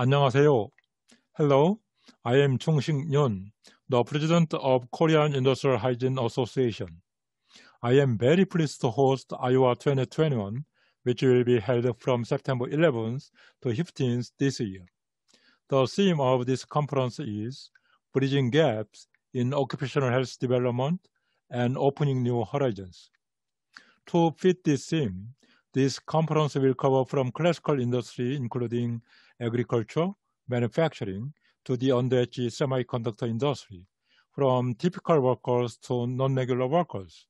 안녕하세요. Hello, I am Chung-Sik Yoon, the President of Korean Industrial Hygiene Association. I am very pleased to host Iowa 2021, which will be held from September 11th to 15th this year. The theme of this conference is Bridging Gaps in Occupational Health Development and Opening New Horizons. To fit this theme, this conference will cover from classical industry, including agriculture, manufacturing, to the underage semiconductor industry, from typical workers to non-regular workers,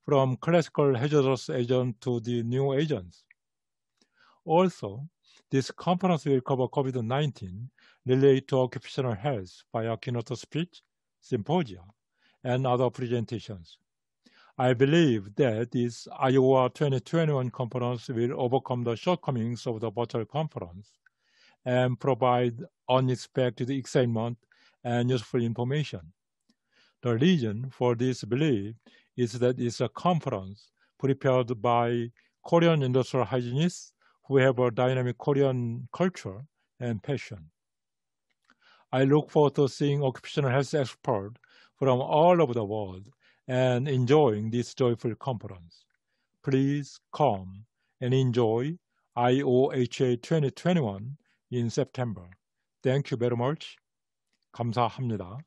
from classical hazardous agents to the new agents. Also, this conference will cover COVID-19 related to occupational health via keynote speech, symposia, and other presentations. I believe that this Iowa 2021 conference will overcome the shortcomings of the virtual conference and provide unexpected excitement and useful information. The reason for this belief is that it's a conference prepared by Korean industrial hygienists who have a dynamic Korean culture and passion. I look forward to seeing occupational health experts from all over the world and enjoying this joyful conference. Please come and enjoy IOHA 2021 in September. Thank you very much. 감사합니다.